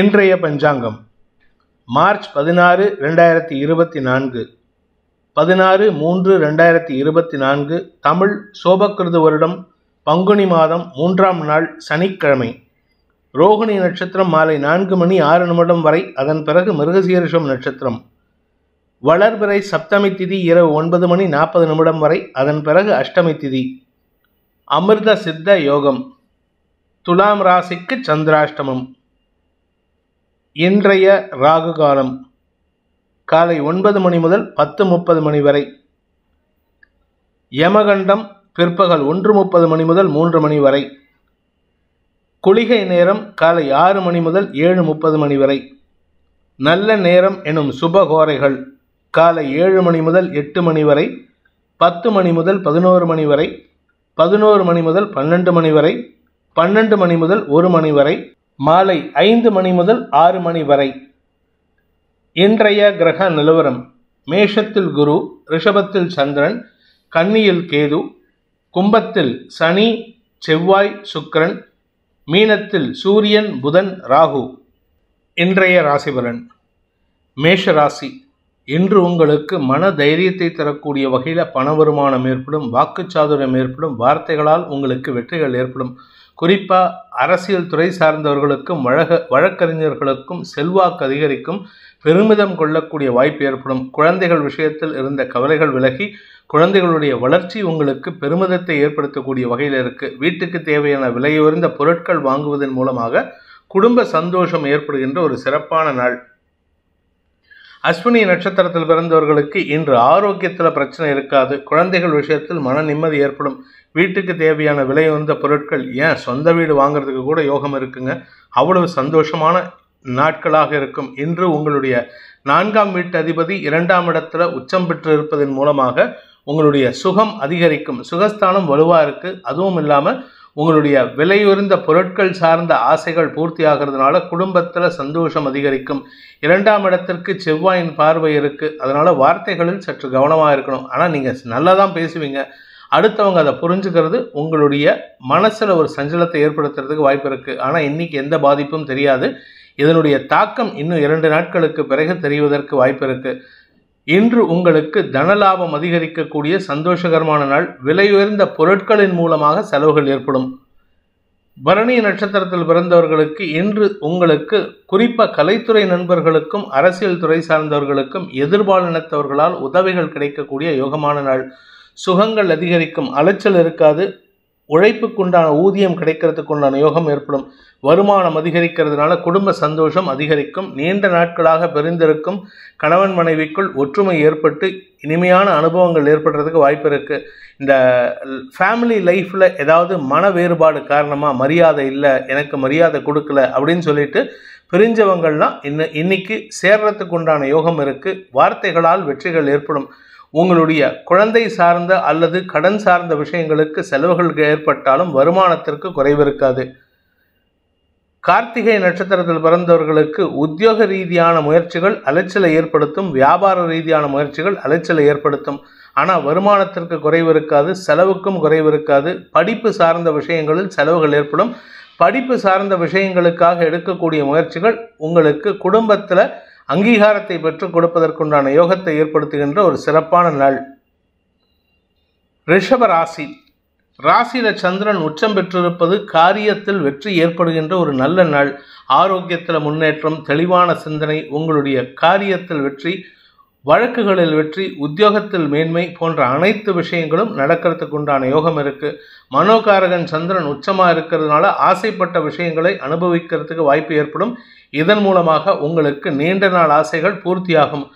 இன்றைய பஞ்சாங்கம் மார்ச் பதினாறு ரெண்டாயிரத்தி இருபத்தி நான்கு பதினாறு மூன்று ரெண்டாயிரத்தி இருபத்தி நான்கு தமிழ் சோபக்கிருது வருடம் பங்குனி மாதம் மூன்றாம் நாள் சனிக்கிழமை ரோகிணி நட்சத்திரம் மாலை நான்கு மணி ஆறு நிமிடம் வரை அதன் பிறகு மிருகசீரிஷம் நட்சத்திரம் வளர்பிறை சப்தமி திதி இரவு ஒன்பது மணி நாற்பது நிமிடம் வரை அதன் பிறகு அஷ்டமி திதி அமிர்த சித்த யோகம் துலாம் ராசிக்கு சந்திராஷ்டமம் இன்றைய ராகு காலம் காலை ஒன்பது மணி முதல் பத்து முப்பது மணி வரை யமகண்டம் பிற்பகல் ஒன்று முப்பது மணி முதல் மூன்று மணி வரை குளிகை நேரம் காலை ஆறு மணி முதல் ஏழு முப்பது மணி வரை நல்ல நேரம் எனும் சுபகோரைகள் காலை ஏழு மணி முதல் எட்டு மணி வரை பத்து மணி முதல் பதினோரு மணி வரை பதினோரு மணி முதல் பன்னெண்டு மணி வரை பன்னெண்டு மணி முதல் ஒரு மணி வரை மாலை ஐந்து மணி முதல் ஆறு மணி வரை இன்றைய கிரக நிலவரம் மேஷத்தில் குரு ரிஷபத்தில் சந்திரன் கன்னியில் கேது கும்பத்தில் சனி செவ்வாய் சுக்கரன் மீனத்தில் சூரியன் புதன் ராகு இன்றைய ராசிபலன் மேஷ ராசி இன்று உங்களுக்கு மன தைரியத்தை தரக்கூடிய வகையில் பண வருமானம் ஏற்படும் வாக்குச்சாதுரியம் ஏற்படும் வார்த்தைகளால் உங்களுக்கு வெற்றிகள் ஏற்படும் குறிப்பாக அரசியல் துறை சார்ந்தவர்களுக்கும் வழக வழக்கறிஞர்களுக்கும் செல்வாக்கு அதிகரிக்கும் பெருமிதம் கொள்ளக்கூடிய வாய்ப்பு ஏற்படும் குழந்தைகள் விஷயத்தில் இருந்த கவலைகள் விலகி குழந்தைகளுடைய வளர்ச்சி உங்களுக்கு பெருமிதத்தை ஏற்படுத்தக்கூடிய வகையில் இருக்குது வீட்டுக்கு தேவையான விலையுயர்ந்த பொருட்கள் வாங்குவதன் மூலமாக குடும்ப சந்தோஷம் ஏற்படுகின்ற ஒரு சிறப்பான நாள் அஸ்வினி நட்சத்திரத்தில் பிறந்தவர்களுக்கு இன்று ஆரோக்கியத்தில் பிரச்சனை இருக்காது குழந்தைகள் விஷயத்தில் மன நிம்மதி ஏற்படும் வீட்டுக்கு தேவையான விலை வந்த பொருட்கள் ஏன் சொந்த வீடு வாங்குறதுக்கு கூட யோகம் இருக்குங்க அவ்வளவு சந்தோஷமான நாட்களாக இருக்கும் இன்று உங்களுடைய நான்காம் வீட்டு அதிபதி இரண்டாம் இடத்துல உச்சம் பெற்று இருப்பதன் மூலமாக உங்களுடைய சுகம் அதிகரிக்கும் சுகஸ்தானம் வலுவாக இருக்குது அதுவும் இல்லாமல் உங்களுடைய விலையுறிந்த பொருட்கள் சார்ந்த ஆசைகள் பூர்த்தி ஆகிறதுனால குடும்பத்தில் சந்தோஷம் அதிகரிக்கும் இரண்டாம் இடத்திற்கு செவ்வாயின் பார்வை இருக்குது அதனால் வார்த்தைகளில் சற்று கவனமாக இருக்கணும் ஆனால் நீங்கள் நல்லா தான் பேசுவீங்க அடுத்தவங்க அதை புரிஞ்சுக்கிறது உங்களுடைய மனசில் ஒரு சஞ்சலத்தை ஏற்படுத்துறதுக்கு வாய்ப்பு இருக்குது ஆனால் இன்றைக்கி எந்த பாதிப்பும் தெரியாது இதனுடைய தாக்கம் இன்னும் இரண்டு நாட்களுக்கு பிறகு தெரிவதற்கு வாய்ப்பு இருக்குது இன்று உங்களுக்கு தனலாபம் அதிகரிக்கக்கூடிய சந்தோஷகரமான நாள் விலை உயர்ந்த பொருட்களின் மூலமாக செலவுகள் ஏற்படும் பரணி நட்சத்திரத்தில் பிறந்தவர்களுக்கு இன்று உங்களுக்கு குறிப்பாக கலைத்துறை நண்பர்களுக்கும் அரசியல் துறை சார்ந்தவர்களுக்கும் எதிர்பாலினத்தவர்களால் உதவிகள் கிடைக்கக்கூடிய யோகமான நாள் சுகங்கள் அதிகரிக்கும் அலைச்சல் இருக்காது உழைப்புக்குண்டான ஊதியம் கிடைக்கிறதுக்குண்டான யோகம் ஏற்படும் வருமானம் அதிகரிக்கிறதுனால குடும்ப சந்தோஷம் அதிகரிக்கும் நீண்ட நாட்களாக பெருந்திருக்கும் கணவன் மனைவிக்குள் ஒற்றுமை ஏற்பட்டு இனிமையான அனுபவங்கள் ஏற்படுறதுக்கு வாய்ப்பு இருக்குது இந்த ஃபேமிலி லைஃப்பில் ஏதாவது மன வேறுபாடு காரணமாக மரியாதை இல்லை எனக்கு மரியாதை கொடுக்கல அப்படின்னு சொல்லிட்டு பிரிஞ்சவங்கள்லாம் இன்ன இன்னைக்கு சேர்றதுக்கு உண்டான யோகம் இருக்குது வார்த்தைகளால் வெற்றிகள் ஏற்படும் உங்களுடைய குழந்தை சார்ந்த அல்லது கடன் சார்ந்த விஷயங்களுக்கு செலவுகள் ஏற்பட்டாலும் வருமானத்திற்கு குறைவு இருக்காது கார்த்திகை நட்சத்திரத்தில் பிறந்தவர்களுக்கு உத்தியோக ரீதியான முயற்சிகள் அலைச்சலை ஏற்படுத்தும் வியாபார ரீதியான முயற்சிகள் அலைச்சலை ஏற்படுத்தும் ஆனால் வருமானத்திற்கு குறைவு இருக்காது செலவுக்கும் குறைவு இருக்காது படிப்பு சார்ந்த விஷயங்களில் செலவுகள் ஏற்படும் படிப்பு சார்ந்த விஷயங்களுக்காக எடுக்கக்கூடிய முயற்சிகள் உங்களுக்கு குடும்பத்தில் அங்கீகாரத்தை பெற்றுக் கொடுப்பதற்குண்டான யோகத்தை ஏற்படுத்துகின்ற ஒரு சிறப்பான நாள் ரிஷப ராசி ராசியில சந்திரன் உச்சம் பெற்றிருப்பது காரியத்தில் வெற்றி ஏற்படுகின்ற ஒரு நல்ல நாள் ஆரோக்கியத்தில் முன்னேற்றம் தெளிவான சிந்தனை உங்களுடைய காரியத்தில் வெற்றி வழக்குகளில் வெற்றி உத்தியோகத்தில் மேன்மை போன்ற அனைத்து விஷயங்களும் நடக்கிறதுக்கு உண்டான யோகம் இருக்குது மனோகாரகன் சந்திரன் உச்சமாக இருக்கிறதுனால ஆசைப்பட்ட விஷயங்களை அனுபவிக்கிறதுக்கு வாய்ப்பு ஏற்படும் இதன் மூலமாக உங்களுக்கு நீண்ட நாள் ஆசைகள் பூர்த்தியாகும்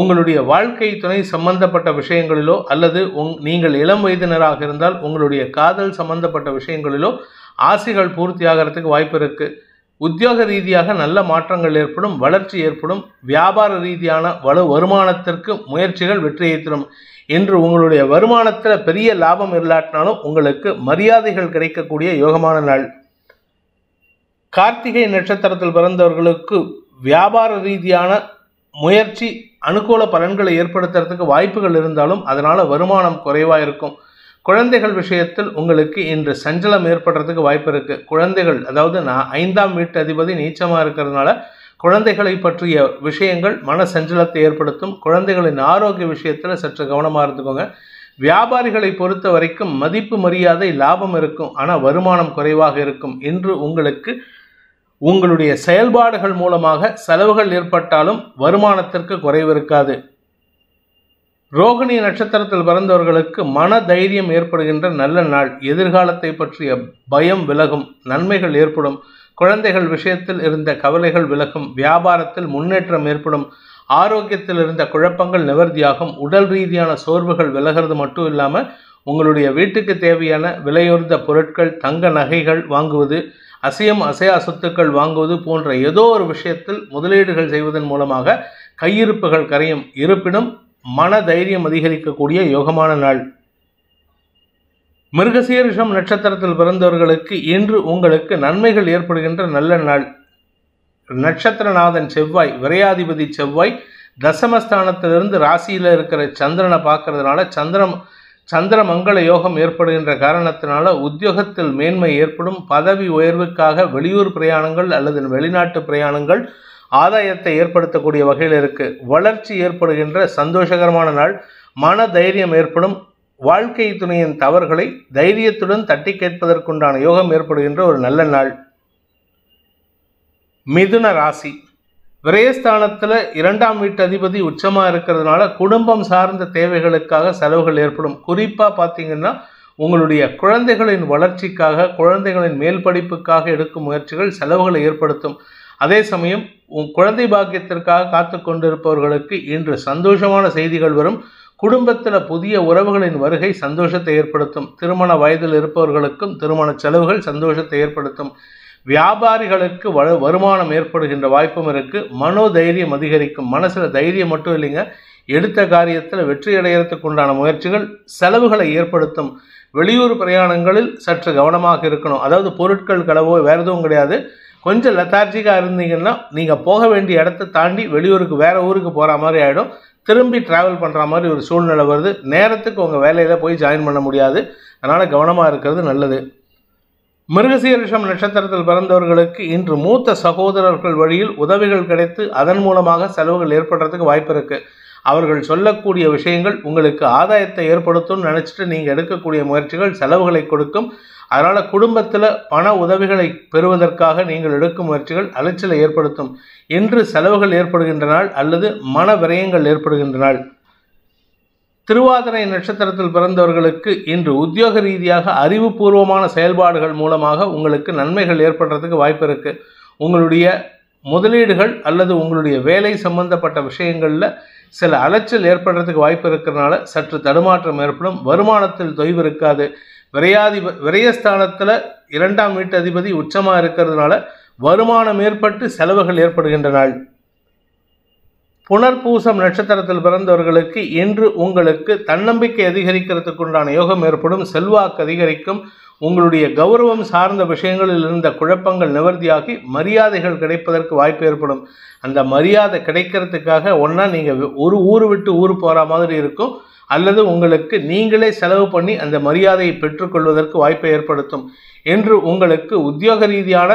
உங்களுடைய வாழ்க்கை துணை சம்பந்தப்பட்ட விஷயங்களிலோ அல்லது உங் நீங்கள் இளம் வயதினராக இருந்தால் உங்களுடைய காதல் சம்பந்தப்பட்ட விஷயங்களிலோ ஆசைகள் பூர்த்தியாகிறதுக்கு வாய்ப்பு இருக்குது உத்தியோக ரீதியாக நல்ல மாற்றங்கள் ஏற்படும் வளர்ச்சி ஏற்படும் வியாபார ரீதியான வலு வருமானத்திற்கு முயற்சிகள் வெற்றியை தரும் இன்று உங்களுடைய வருமானத்தில் பெரிய லாபம் இல்லாட்டினாலும் உங்களுக்கு மரியாதைகள் கிடைக்கக்கூடிய யோகமான நாள் கார்த்திகை நட்சத்திரத்தில் பிறந்தவர்களுக்கு வியாபார ரீதியான முயற்சி அனுகூல பலன்களை ஏற்படுத்துறதுக்கு வாய்ப்புகள் இருந்தாலும் அதனால் வருமானம் குறைவாக இருக்கும் குழந்தைகள் விஷயத்தில் உங்களுக்கு இன்று சஞ்சலம் ஏற்படுறதுக்கு வாய்ப்பு இருக்குது குழந்தைகள் அதாவது நான் ஐந்தாம் வீட்டு அதிபதி நீச்சமாக இருக்கிறதுனால குழந்தைகளை பற்றிய விஷயங்கள் மன சஞ்சலத்தை ஏற்படுத்தும் குழந்தைகளின் ஆரோக்கிய விஷயத்தில் சற்று கவனமாக இருந்துக்கோங்க வியாபாரிகளை பொறுத்த வரைக்கும் மதிப்பு மரியாதை லாபம் இருக்கும் ஆனால் வருமானம் குறைவாக இருக்கும் இன்று உங்களுக்கு உங்களுடைய செயல்பாடுகள் மூலமாக செலவுகள் ஏற்பட்டாலும் வருமானத்திற்கு குறைவு இருக்காது ரோகிணி நட்சத்திரத்தில் பிறந்தவர்களுக்கு மன தைரியம் ஏற்படுகின்ற நல்ல நாள் எதிர்காலத்தை பற்றிய பயம் விலகும் நன்மைகள் ஏற்படும் குழந்தைகள் விஷயத்தில் இருந்த கவலைகள் விலகும் வியாபாரத்தில் முன்னேற்றம் ஏற்படும் ஆரோக்கியத்தில் இருந்த குழப்பங்கள் நிவர்த்தியாகும் உடல் ரீதியான சோர்வுகள் விலகிறது மட்டும் இல்லாமல் உங்களுடைய வீட்டுக்கு தேவையான விலையுறந்த பொருட்கள் தங்க நகைகள் வாங்குவது அசையும் அசையா சொத்துக்கள் வாங்குவது போன்ற ஏதோ ஒரு விஷயத்தில் முதலீடுகள் செய்வதன் மூலமாக கையிருப்புகள் கரையும் இருப்பினும் மன தைரியம் அதிகரிக்கக்கூடிய யோகமான நாள் மிருகசீரிஷம் நட்சத்திரத்தில் பிறந்தவர்களுக்கு இன்று உங்களுக்கு நன்மைகள் ஏற்படுகின்ற நல்ல நாள் நட்சத்திரநாதன் செவ்வாய் விரையாதிபதி செவ்வாய் தசமஸ்தானத்திலிருந்து ராசியில் இருக்கிற சந்திரனை பார்க்கறதுனால சந்திரம் சந்திர மங்கள யோகம் ஏற்படுகின்ற காரணத்தினால உத்தியோகத்தில் மேன்மை ஏற்படும் பதவி உயர்வுக்காக வெளியூர் பிரயாணங்கள் அல்லது வெளிநாட்டு பிரயாணங்கள் ஆதாயத்தை ஏற்படுத்தக்கூடிய வகையில் இருக்குது வளர்ச்சி ஏற்படுகின்ற சந்தோஷகரமான நாள் மன தைரியம் ஏற்படும் வாழ்க்கை துணையின் தவறுகளை தைரியத்துடன் தட்டி கேட்பதற்குண்டான யோகம் ஏற்படுகின்ற ஒரு நல்ல நாள் மிதுன ராசி விரயஸ்தானத்தில் இரண்டாம் வீட்டு அதிபதி உச்சமாக இருக்கிறதுனால குடும்பம் சார்ந்த தேவைகளுக்காக செலவுகள் ஏற்படும் குறிப்பாக பார்த்தீங்கன்னா உங்களுடைய குழந்தைகளின் வளர்ச்சிக்காக குழந்தைகளின் மேல் படிப்புக்காக எடுக்கும் முயற்சிகள் செலவுகளை ஏற்படுத்தும் அதே சமயம் உன் குழந்தை பாக்கியத்திற்காக காத்து கொண்டிருப்பவர்களுக்கு இன்று சந்தோஷமான செய்திகள் வரும் குடும்பத்தில் புதிய உறவுகளின் வருகை சந்தோஷத்தை ஏற்படுத்தும் திருமண வயதில் இருப்பவர்களுக்கும் திருமண செலவுகள் சந்தோஷத்தை ஏற்படுத்தும் வியாபாரிகளுக்கு வ வருமானம் ஏற்படுகின்ற வாய்ப்பும் இருக்குது மனோ தைரியம் அதிகரிக்கும் மனசில் தைரியம் மட்டும் இல்லைங்க எடுத்த காரியத்தில் வெற்றி அடைகிறதுக்கு உண்டான முயற்சிகள் செலவுகளை ஏற்படுத்தும் வெளியூர் பிரயாணங்களில் சற்று கவனமாக இருக்கணும் அதாவது பொருட்கள் கலவோ வேறு எதுவும் கிடையாது கொஞ்சம் லெத்தார்ஜிக்காக இருந்தீங்கன்னா நீங்கள் போக வேண்டிய இடத்த தாண்டி வெளியூருக்கு வேறு ஊருக்கு போகிற மாதிரி ஆகிடும் திரும்பி ட்ராவல் பண்ணுற மாதிரி ஒரு சூழ்நிலை வருது நேரத்துக்கு உங்கள் வேலையில் போய் ஜாயின் பண்ண முடியாது அதனால் கவனமாக இருக்கிறது நல்லது மிருகசீரிஷம் நட்சத்திரத்தில் பிறந்தவர்களுக்கு இன்று மூத்த சகோதரர்கள் வழியில் உதவிகள் கிடைத்து அதன் மூலமாக செலவுகள் ஏற்படுறதுக்கு வாய்ப்பு இருக்குது அவர்கள் சொல்லக்கூடிய விஷயங்கள் உங்களுக்கு ஆதாயத்தை ஏற்படுத்தும்னு நினச்சிட்டு நீங்கள் எடுக்கக்கூடிய முயற்சிகள் செலவுகளை கொடுக்கும் அதனால் குடும்பத்தில் பண உதவிகளை பெறுவதற்காக நீங்கள் எடுக்கும் முயற்சிகள் அலைச்சலை ஏற்படுத்தும் இன்று செலவுகள் ஏற்படுகின்றனால் அல்லது மன விரயங்கள் ஏற்படுகின்றனால் நாள் திருவாதிரை நட்சத்திரத்தில் பிறந்தவர்களுக்கு இன்று உத்தியோக ரீதியாக அறிவுபூர்வமான செயல்பாடுகள் மூலமாக உங்களுக்கு நன்மைகள் ஏற்படுறதுக்கு வாய்ப்பு இருக்குது உங்களுடைய முதலீடுகள் அல்லது உங்களுடைய வேலை சம்பந்தப்பட்ட விஷயங்களில் சில அலைச்சல் ஏற்படுறதுக்கு வாய்ப்பு இருக்கிறனால சற்று தடுமாற்றம் ஏற்படும் வருமானத்தில் தொய்வு இருக்காது விரையாதிப விரயஸ்தானத்தில் இரண்டாம் வீட்டு அதிபதி உச்சமாக இருக்கிறதுனால வருமானம் ஏற்பட்டு செலவுகள் ஏற்படுகின்ற நாள் புனர்பூசம் நட்சத்திரத்தில் பிறந்தவர்களுக்கு இன்று உங்களுக்கு தன்னம்பிக்கை அதிகரிக்கிறதுக்குண்டான யோகம் ஏற்படும் செல்வாக்கு அதிகரிக்கும் உங்களுடைய கௌரவம் சார்ந்த விஷயங்களில் இருந்த குழப்பங்கள் நிவர்த்தியாகி மரியாதைகள் கிடைப்பதற்கு வாய்ப்பு ஏற்படும் அந்த மரியாதை கிடைக்கிறதுக்காக ஒன்றா நீங்கள் ஒரு ஊர் விட்டு ஊர் போகிற மாதிரி இருக்கும் அல்லது உங்களுக்கு நீங்களே செலவு பண்ணி அந்த மரியாதையை பெற்றுக்கொள்வதற்கு வாய்ப்பை ஏற்படுத்தும் என்று உங்களுக்கு உத்தியோக ரீதியான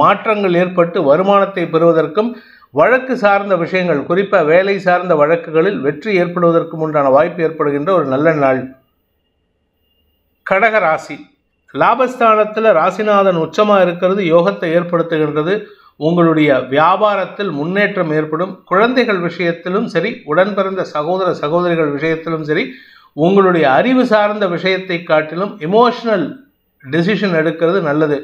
மாற்றங்கள் ஏற்பட்டு வருமானத்தை பெறுவதற்கும் வழக்கு சார்ந்த விஷயங்கள் குறிப்பாக வேலை சார்ந்த வழக்குகளில் வெற்றி ஏற்படுவதற்கும் உண்டான வாய்ப்பு ஏற்படுகின்ற ஒரு நல்ல நாள் கடக ராசி லாபஸ்தானத்தில் ராசிநாதன் உச்சமாக இருக்கிறது யோகத்தை ஏற்படுத்துகின்றது உங்களுடைய வியாபாரத்தில் முன்னேற்றம் ஏற்படும் குழந்தைகள் விஷயத்திலும் சரி உடன் பிறந்த சகோதர சகோதரிகள் விஷயத்திலும் சரி உங்களுடைய அறிவு சார்ந்த விஷயத்தை காட்டிலும் எமோஷனல் டெசிஷன் எடுக்கிறது நல்லது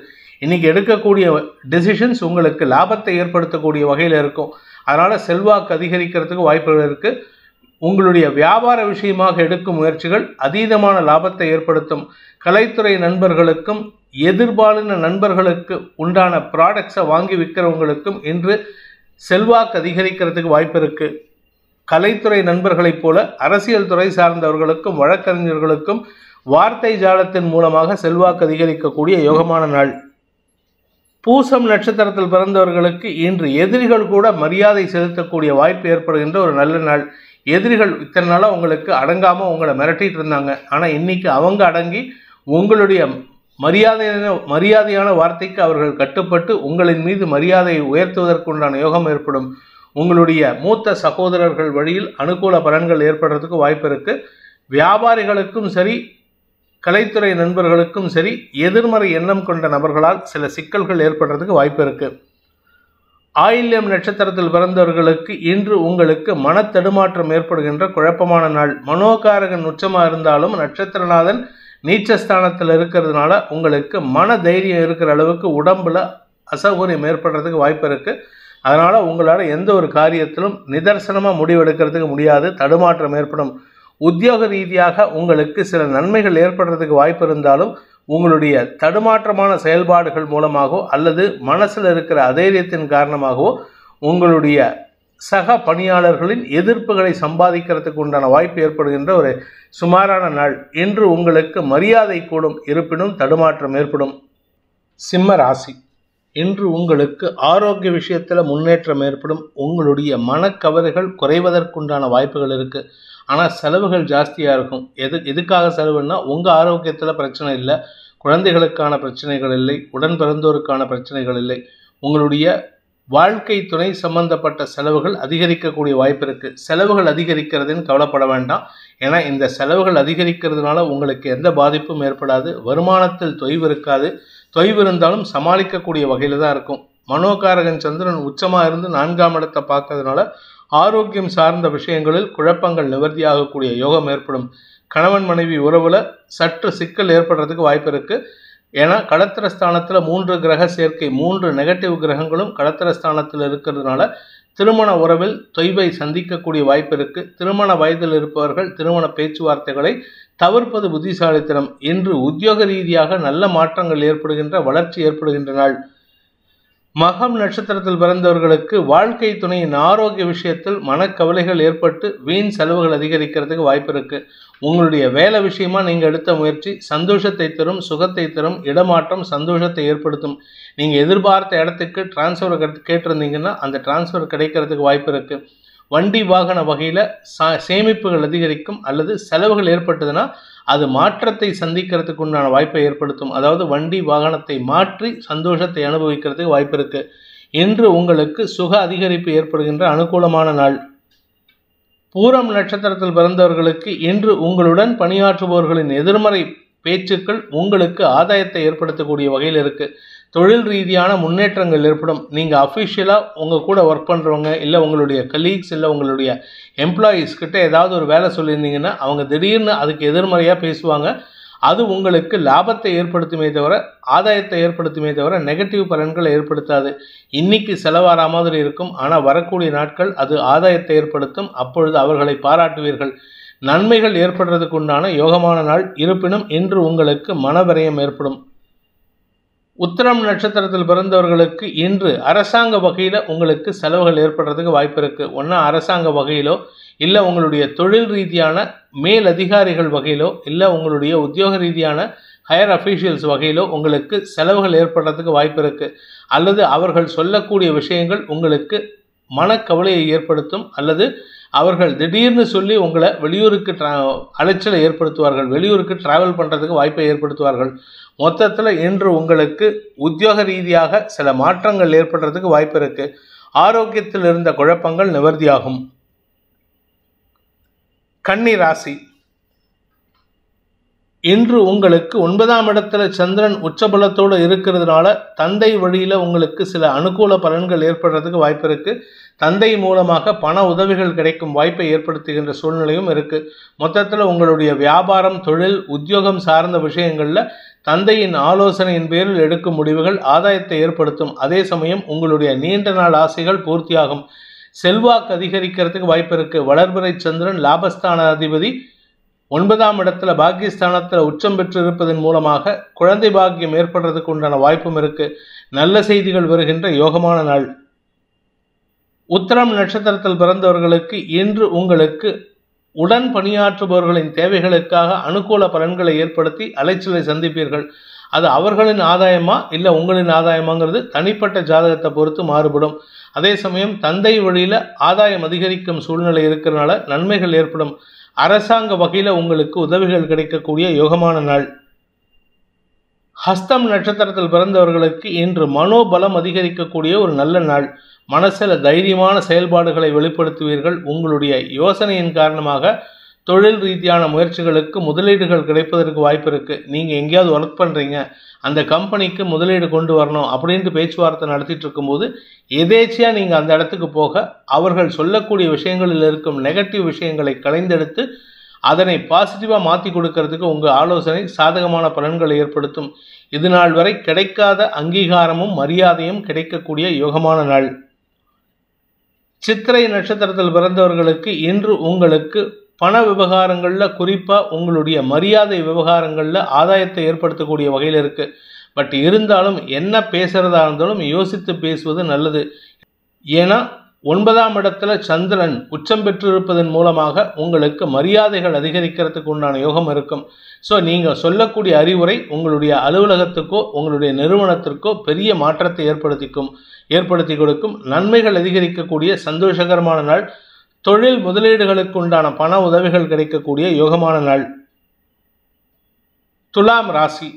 இன்றைக்கி எடுக்கக்கூடிய டெசிஷன்ஸ் உங்களுக்கு லாபத்தை ஏற்படுத்தக்கூடிய வகையில் இருக்கும் அதனால் செல்வாக்கு அதிகரிக்கிறதுக்கு வாய்ப்புகள் இருக்குது உங்களுடைய வியாபார விஷயமாக எடுக்கும் முயற்சிகள் அதீதமான லாபத்தை ஏற்படுத்தும் கலைத்துறை நண்பர்களுக்கும் எதிர்பாலின நண்பர்களுக்கு உண்டான ப்ராடக்ட்ஸை வாங்கி விற்கிறவங்களுக்கும் இன்று செல்வாக்கு அதிகரிக்கிறதுக்கு வாய்ப்பு இருக்குது கலைத்துறை நண்பர்களைப் போல அரசியல் துறை சார்ந்தவர்களுக்கும் வழக்கறிஞர்களுக்கும் வார்த்தை ஜாலத்தின் மூலமாக செல்வாக்கு அதிகரிக்கக்கூடிய யோகமான நாள் பூசம் நட்சத்திரத்தில் பிறந்தவர்களுக்கு இன்று எதிரிகள் கூட மரியாதை செலுத்தக்கூடிய வாய்ப்பு ஏற்படுகின்ற ஒரு நல்ல நாள் எதிரிகள் இத்தனை நாளாக உங்களுக்கு அடங்காமல் உங்களை மிரட்டிகிட்டு இருந்தாங்க ஆனால் இன்றைக்கி அவங்க அடங்கி உங்களுடைய மரியாதையான மரியாதையான வார்த்தைக்கு அவர்கள் கட்டுப்பட்டு உங்களின் மீது மரியாதையை உயர்த்துவதற்குண்டான யோகம் ஏற்படும் உங்களுடைய மூத்த சகோதரர்கள் வழியில் அனுகூல பலன்கள் ஏற்படுறதுக்கு வாய்ப்பு இருக்கு வியாபாரிகளுக்கும் சரி கலைத்துறை நண்பர்களுக்கும் சரி எதிர்மறை எண்ணம் கொண்ட நபர்களால் சில சிக்கல்கள் ஏற்படுறதுக்கு வாய்ப்பு இருக்கு ஆயில்யம் நட்சத்திரத்தில் பிறந்தவர்களுக்கு இன்று உங்களுக்கு மனத்தடுமாற்றம் ஏற்படுகின்ற குழப்பமான நாள் மனோகாரகன் உச்சமாக இருந்தாலும் நட்சத்திரநாதன் நீச்சஸ்தானத்தில் இருக்கிறதுனால உங்களுக்கு மன தைரியம் இருக்கிற அளவுக்கு உடம்பில் அசௌகரியம் ஏற்படுறதுக்கு வாய்ப்பு இருக்குது அதனால் உங்களால் எந்த ஒரு காரியத்திலும் நிதர்சனமாக முடிவெடுக்கிறதுக்கு முடியாது தடுமாற்றம் ஏற்படும் உத்தியோக ரீதியாக உங்களுக்கு சில நன்மைகள் ஏற்படுறதுக்கு வாய்ப்பு இருந்தாலும் உங்களுடைய தடுமாற்றமான செயல்பாடுகள் மூலமாகவோ அல்லது மனசில் இருக்கிற அதைரியத்தின் காரணமாகவோ உங்களுடைய சக பணியாளர்களின் எதிர்ப்புகளை சம்பாதிக்கிறதுக்கு உண்டான வாய்ப்பு ஏற்படுகின்ற ஒரு சுமாரான நாள் என்று உங்களுக்கு மரியாதை கூடும் இருப்பினும் தடுமாற்றம் ஏற்படும் சிம்ம ராசி இன்று உங்களுக்கு ஆரோக்கிய விஷயத்தில் முன்னேற்றம் ஏற்படும் உங்களுடைய மனக்கவலைகள் குறைவதற்குண்டான வாய்ப்புகள் இருக்குது ஆனால் செலவுகள் ஜாஸ்தியாக இருக்கும் எது எதுக்காக செலவுன்னா உங்கள் ஆரோக்கியத்தில் பிரச்சனை இல்லை குழந்தைகளுக்கான பிரச்சனைகள் இல்லை உடன் பிறந்தோருக்கான பிரச்சனைகள் இல்லை உங்களுடைய வாழ்க்கை துணை சம்பந்தப்பட்ட செலவுகள் அதிகரிக்கக்கூடிய வாய்ப்பு இருக்குது செலவுகள் அதிகரிக்கிறதுன்னு கவலைப்பட வேண்டாம் ஏன்னா இந்த செலவுகள் அதிகரிக்கிறதுனால உங்களுக்கு எந்த பாதிப்பும் ஏற்படாது வருமானத்தில் தொய்வு இருக்காது தொய்வு இருந்தாலும் சமாளிக்கக்கூடிய வகையில் தான் இருக்கும் மனோகாரகன் சந்திரன் உச்சமாக இருந்து நான்காம் இடத்தை பார்க்கறதுனால ஆரோக்கியம் சார்ந்த விஷயங்களில் குழப்பங்கள் நிவர்த்தியாகக்கூடிய யோகம் ஏற்படும் கணவன் மனைவி உறவில் சற்று சிக்கல் ஏற்படுறதுக்கு வாய்ப்பு இருக்குது ஏன்னா கடத்திர ஸ்தானத்தில் மூன்று கிரக சேர்க்கை மூன்று நெகட்டிவ் கிரகங்களும் கடத்திர ஸ்தானத்தில் இருக்கிறதுனால திருமண உறவில் தொய்வை சந்திக்கக்கூடிய வாய்ப்பு இருக்குது திருமண வயதில் இருப்பவர்கள் திருமண பேச்சுவார்த்தைகளை தவிர்ப்பது புத்திசாலித்தனம் இன்று உத்தியோக ரீதியாக நல்ல மாற்றங்கள் ஏற்படுகின்ற வளர்ச்சி ஏற்படுகின்ற நாள் மகம் நட்சத்திரத்தில் பிறந்தவர்களுக்கு வாழ்க்கை துணையின் ஆரோக்கிய விஷயத்தில் மனக்கவலைகள் ஏற்பட்டு வீண் செலவுகள் அதிகரிக்கிறதுக்கு வாய்ப்பு இருக்குது உங்களுடைய வேலை விஷயமா நீங்கள் எடுத்த முயற்சி சந்தோஷத்தை தரும் சுகத்தை தரும் இடமாற்றம் சந்தோஷத்தை ஏற்படுத்தும் நீங்கள் எதிர்பார்த்த இடத்துக்கு டிரான்ஸ்ஃபர் கேட்டிருந்தீங்கன்னா அந்த டிரான்ஸ்ஃபர் கிடைக்கிறதுக்கு வாய்ப்பு இருக்குது வண்டி வாகன வகையில் சேமிப்புகள் அதிகரிக்கும் அல்லது செலவுகள் ஏற்பட்டதுன்னா அது மாற்றத்தை சந்திக்கிறதுக்கு உண்டான வாய்ப்பை ஏற்படுத்தும் அதாவது வண்டி வாகனத்தை மாற்றி சந்தோஷத்தை அனுபவிக்கிறதுக்கு வாய்ப்பு இருக்குது இன்று உங்களுக்கு சுக அதிகரிப்பு ஏற்படுகின்ற அனுகூலமான நாள் பூரம் நட்சத்திரத்தில் பிறந்தவர்களுக்கு இன்று உங்களுடன் பணியாற்றுபவர்களின் எதிர்மறை பேச்சுக்கள் உங்களுக்கு ஆதாயத்தை ஏற்படுத்தக்கூடிய வகையில் இருக்குது தொழில் ரீதியான முன்னேற்றங்கள் ஏற்படும் நீங்கள் அஃபிஷியலாக உங்கள் கூட ஒர்க் பண்ணுறவங்க இல்லை உங்களுடைய கலீக்ஸ் இல்லை உங்களுடைய எம்ப்ளாயீஸ்கிட்ட ஏதாவது ஒரு வேலை சொல்லியிருந்தீங்கன்னா அவங்க திடீர்னு அதுக்கு எதிர்மறையாக பேசுவாங்க அது உங்களுக்கு லாபத்தை ஏற்படுத்துமே தவிர ஆதாயத்தை ஏற்படுத்துமே தவிர நெகட்டிவ் பலன்களை ஏற்படுத்தாது இன்னைக்கு செலவார மாதிரி இருக்கும் ஆனால் வரக்கூடிய நாட்கள் அது ஆதாயத்தை ஏற்படுத்தும் அப்பொழுது அவர்களை பாராட்டுவீர்கள் நன்மைகள் ஏற்படுறதுக்கு உண்டான யோகமான நாள் இருப்பினும் இன்று உங்களுக்கு மனவரையம் ஏற்படும் உத்தரம் நட்சத்திரத்தில் பிறந்தவர்களுக்கு இன்று அரசாங்க வகையில் உங்களுக்கு செலவுகள் ஏற்படுறதுக்கு வாய்ப்பு இருக்குது ஒன்றா அரசாங்க வகையிலோ இல்லை உங்களுடைய தொழில் ரீதியான மேல் அதிகாரிகள் வகையிலோ இல்லை உங்களுடைய உத்தியோக ரீதியான ஹையர் அஃபீஷியல்ஸ் வகையிலோ உங்களுக்கு செலவுகள் ஏற்படுறதுக்கு வாய்ப்பு இருக்குது அல்லது அவர்கள் சொல்லக்கூடிய விஷயங்கள் உங்களுக்கு மனக்கவலையை ஏற்படுத்தும் அல்லது அவர்கள் திடீர்னு சொல்லி உங்களை வெளியூருக்கு ட்ரா அலைச்சலை ஏற்படுத்துவார்கள் வெளியூருக்கு ட்ராவல் பண்ணுறதுக்கு வாய்ப்பை ஏற்படுத்துவார்கள் மொத்தத்தில் இன்று உங்களுக்கு உத்தியோக ரீதியாக சில மாற்றங்கள் ஏற்படுறதுக்கு வாய்ப்பு இருக்குது ஆரோக்கியத்தில் இருந்த குழப்பங்கள் நிவர்த்தியாகும் கன்னி ராசி இன்று உங்களுக்கு ஒன்பதாம் இடத்துல சந்திரன் உச்சபலத்தோடு இருக்கிறதுனால தந்தை வழியில் உங்களுக்கு சில அனுகூல பலன்கள் ஏற்படுறதுக்கு வாய்ப்பு இருக்குது தந்தை மூலமாக பண உதவிகள் கிடைக்கும் வாய்ப்பை ஏற்படுத்துகின்ற சூழ்நிலையும் இருக்குது மொத்தத்தில் உங்களுடைய வியாபாரம் தொழில் உத்தியோகம் சார்ந்த விஷயங்களில் தந்தையின் ஆலோசனையின் பேரில் எடுக்கும் முடிவுகள் ஆதாயத்தை ஏற்படுத்தும் அதே சமயம் உங்களுடைய நீண்ட நாள் ஆசைகள் பூர்த்தியாகும் செல்வாக்கு அதிகரிக்கிறதுக்கு வாய்ப்பு இருக்குது வளர்பிறை சந்திரன் லாபஸ்தான அதிபதி ஒன்பதாம் இடத்துல பாக்கியஸ்தானத்தில் உச்சம் பெற்று இருப்பதன் மூலமாக குழந்தை பாக்கியம் ஏற்படுறதுக்கு உண்டான வாய்ப்பும் இருக்கு நல்ல செய்திகள் வருகின்ற யோகமான நாள் உத்தரம் நட்சத்திரத்தில் பிறந்தவர்களுக்கு இன்று உங்களுக்கு உடன் பணியாற்றுபவர்களின் தேவைகளுக்காக அனுகூல பலன்களை ஏற்படுத்தி அலைச்சலை சந்திப்பீர்கள் அது அவர்களின் ஆதாயமா இல்லை உங்களின் ஆதாயமாங்கிறது தனிப்பட்ட ஜாதகத்தை பொறுத்து மாறுபடும் அதே சமயம் தந்தை வழியில் ஆதாயம் அதிகரிக்கும் சூழ்நிலை இருக்கிறனால நன்மைகள் ஏற்படும் அரசாங்க வகையில் உங்களுக்கு உதவிகள் கிடைக்கக்கூடிய யோகமான நாள் ஹஸ்தம் நட்சத்திரத்தில் பிறந்தவர்களுக்கு இன்று மனோபலம் அதிகரிக்கக்கூடிய ஒரு நல்ல நாள் மனசில் தைரியமான செயல்பாடுகளை வெளிப்படுத்துவீர்கள் உங்களுடைய யோசனையின் காரணமாக தொழில் ரீதியான முயற்சிகளுக்கு முதலீடுகள் கிடைப்பதற்கு வாய்ப்பு இருக்குது நீங்கள் எங்கேயாவது ஒர்க் பண்ணுறீங்க அந்த கம்பெனிக்கு முதலீடு கொண்டு வரணும் அப்படின்ட்டு பேச்சுவார்த்தை நடத்திட்டு இருக்கும்போது எதேச்சியாக நீங்கள் அந்த இடத்துக்கு போக அவர்கள் சொல்லக்கூடிய விஷயங்களில் இருக்கும் நெகட்டிவ் விஷயங்களை கலைந்தெடுத்து அதனை பாசிட்டிவாக மாற்றி கொடுக்கறதுக்கு உங்கள் ஆலோசனை சாதகமான பலன்களை ஏற்படுத்தும் இது நாள் வரை கிடைக்காத அங்கீகாரமும் மரியாதையும் கிடைக்கக்கூடிய யோகமான நாள் சித்திரை நட்சத்திரத்தில் பிறந்தவர்களுக்கு இன்று உங்களுக்கு பண விவகாரங்களில் குறிப்பாக உங்களுடைய மரியாதை விவகாரங்களில் ஆதாயத்தை ஏற்படுத்தக்கூடிய வகையில் இருக்குது பட் இருந்தாலும் என்ன பேசுகிறதா இருந்தாலும் யோசித்து பேசுவது நல்லது ஏன்னா ஒன்பதாம் இடத்துல சந்திரன் உச்சம் பெற்றிருப்பதன் மூலமாக உங்களுக்கு மரியாதைகள் அதிகரிக்கிறதுக்கு உண்டான யோகம் இருக்கும் ஸோ நீங்கள் சொல்லக்கூடிய அறிவுரை உங்களுடைய அலுவலகத்துக்கோ உங்களுடைய நிறுவனத்திற்கோ பெரிய மாற்றத்தை ஏற்படுத்திக்கும் ஏற்படுத்தி கொடுக்கும் நன்மைகள் அதிகரிக்கக்கூடிய சந்தோஷகரமான நாள் தொழில் முதலீடுகளுக்கு உண்டான பண உதவிகள் கிடைக்கக்கூடிய யோகமான நாள் துலாம் ராசி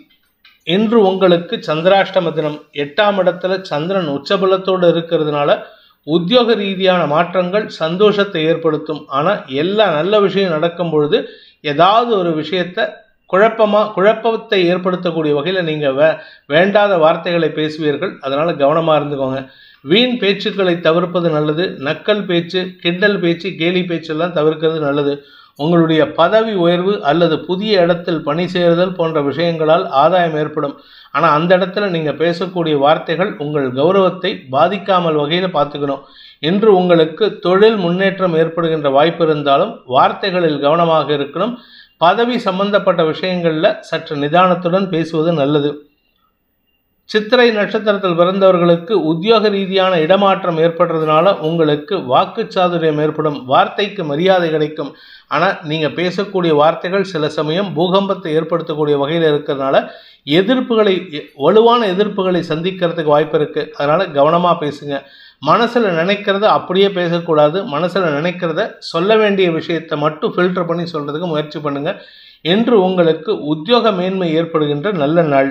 இன்று உங்களுக்கு சந்திராஷ்டம தினம் எட்டாம் இடத்துல சந்திரன் உச்சபலத்தோடு இருக்கிறதுனால உத்தியோக ரீதியான மாற்றங்கள் சந்தோஷத்தை ஏற்படுத்தும் ஆனால் எல்லா நல்ல விஷயம் நடக்கும் பொழுது ஏதாவது ஒரு விஷயத்தை குழப்பமாக குழப்பத்தை ஏற்படுத்தக்கூடிய வகையில் நீங்கள் வே வேண்டாத வார்த்தைகளை பேசுவீர்கள் அதனால் கவனமாக இருந்துக்கோங்க வீண் பேச்சுக்களை தவிர்ப்பது நல்லது நக்கல் பேச்சு கிண்டல் பேச்சு கேலி பேச்செல்லாம் தவிர்க்கிறது நல்லது உங்களுடைய பதவி உயர்வு அல்லது புதிய இடத்தில் பணி சேருதல் போன்ற விஷயங்களால் ஆதாயம் ஏற்படும் ஆனால் அந்த இடத்துல நீங்கள் பேசக்கூடிய வார்த்தைகள் உங்கள் கௌரவத்தை பாதிக்காமல் வகையில் பார்த்துக்கணும் இன்று உங்களுக்கு தொழில் முன்னேற்றம் ஏற்படுகின்ற வாய்ப்பு இருந்தாலும் வார்த்தைகளில் கவனமாக இருக்கணும் பதவி சம்பந்தப்பட்ட விஷயங்களில் சற்று நிதானத்துடன் பேசுவது நல்லது சித்திரை நட்சத்திரத்தில் பிறந்தவர்களுக்கு உத்தியோக ரீதியான இடமாற்றம் ஏற்படுறதுனால உங்களுக்கு வாக்கு சாதுரியம் ஏற்படும் வார்த்தைக்கு மரியாதை கிடைக்கும் ஆனால் நீங்கள் பேசக்கூடிய வார்த்தைகள் சில சமயம் பூகம்பத்தை ஏற்படுத்தக்கூடிய வகையில் இருக்கிறதுனால எதிர்ப்புகளை வலுவான எதிர்ப்புகளை சந்திக்கிறதுக்கு வாய்ப்பு இருக்குது அதனால் கவனமாக பேசுங்கள் மனசில் நினைக்கிறத அப்படியே பேசக்கூடாது மனசில் நினைக்கிறத சொல்ல வேண்டிய விஷயத்தை மட்டும் ஃபில்டர் பண்ணி சொல்கிறதுக்கு முயற்சி பண்ணுங்கள் என்று உங்களுக்கு உத்தியோக மேன்மை ஏற்படுகின்ற நல்ல நாள்